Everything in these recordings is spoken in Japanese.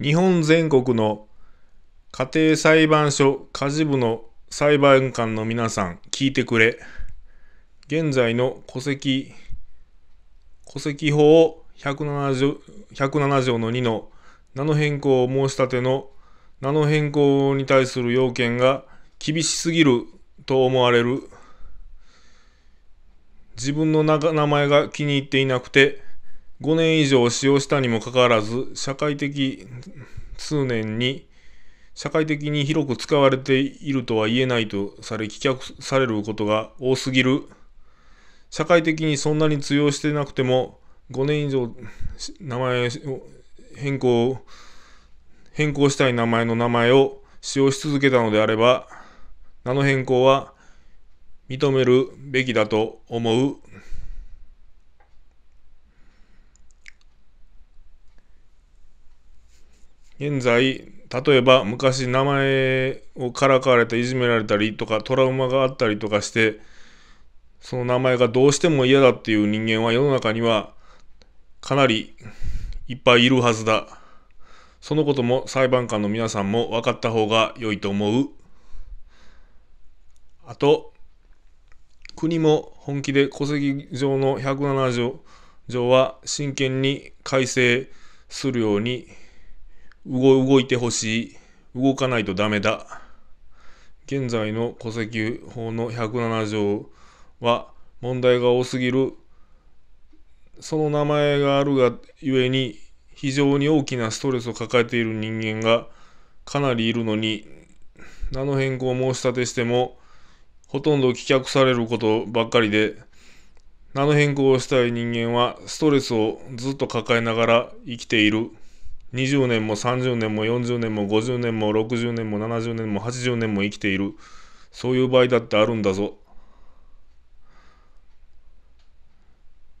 日本全国の家庭裁判所家事部の裁判官の皆さん、聞いてくれ。現在の戸籍、戸籍法107条1 7条の2の名の変更を申し立ての名の変更に対する要件が厳しすぎると思われる。自分の名前が気に入っていなくて、5年以上使用したにもかかわらず、社会的通念に、社会的に広く使われているとは言えないとされ、棄却されることが多すぎる。社会的にそんなに通用してなくても、5年以上名前を変更、変更したい名前の名前を使用し続けたのであれば、名の変更は認めるべきだと思う。現在、例えば昔名前をからかわれていじめられたりとかトラウマがあったりとかしてその名前がどうしても嫌だっていう人間は世の中にはかなりいっぱいいるはずだそのことも裁判官の皆さんも分かった方が良いと思うあと国も本気で戸籍上の107条は真剣に改正するように動動いてほしい。動かないとダメだ。現在の戸籍法の107条は問題が多すぎる。その名前があるがゆえに非常に大きなストレスを抱えている人間がかなりいるのに、名の変更を申し立てしても、ほとんど棄却されることばっかりで、名の変更をしたい人間はストレスをずっと抱えながら生きている。20年も30年も40年も50年も60年も70年も80年も生きている。そういう場合だってあるんだぞ。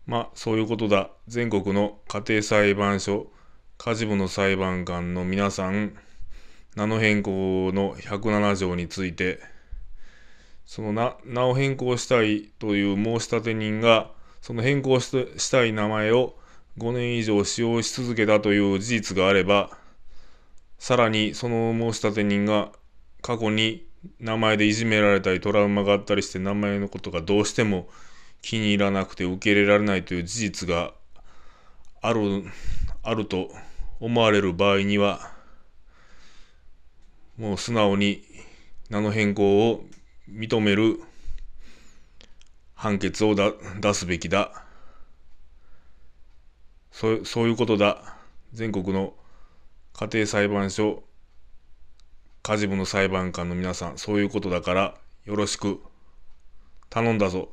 まあ、そういうことだ。全国の家庭裁判所、家事部の裁判官の皆さん、名の変更の107条について、その名名を変更したいという申立人が、その変更してしたい名前を5年以上使用し続けたという事実があれば、さらにその申立人が過去に名前でいじめられたりトラウマがあったりして名前のことがどうしても気に入らなくて受け入れられないという事実がある、あると思われる場合には、もう素直に名の変更を認める判決を出すべきだ。そそういうことだ。全国の家庭裁判所、家事部の裁判官の皆さん、そういうことだから、よろしく。頼んだぞ。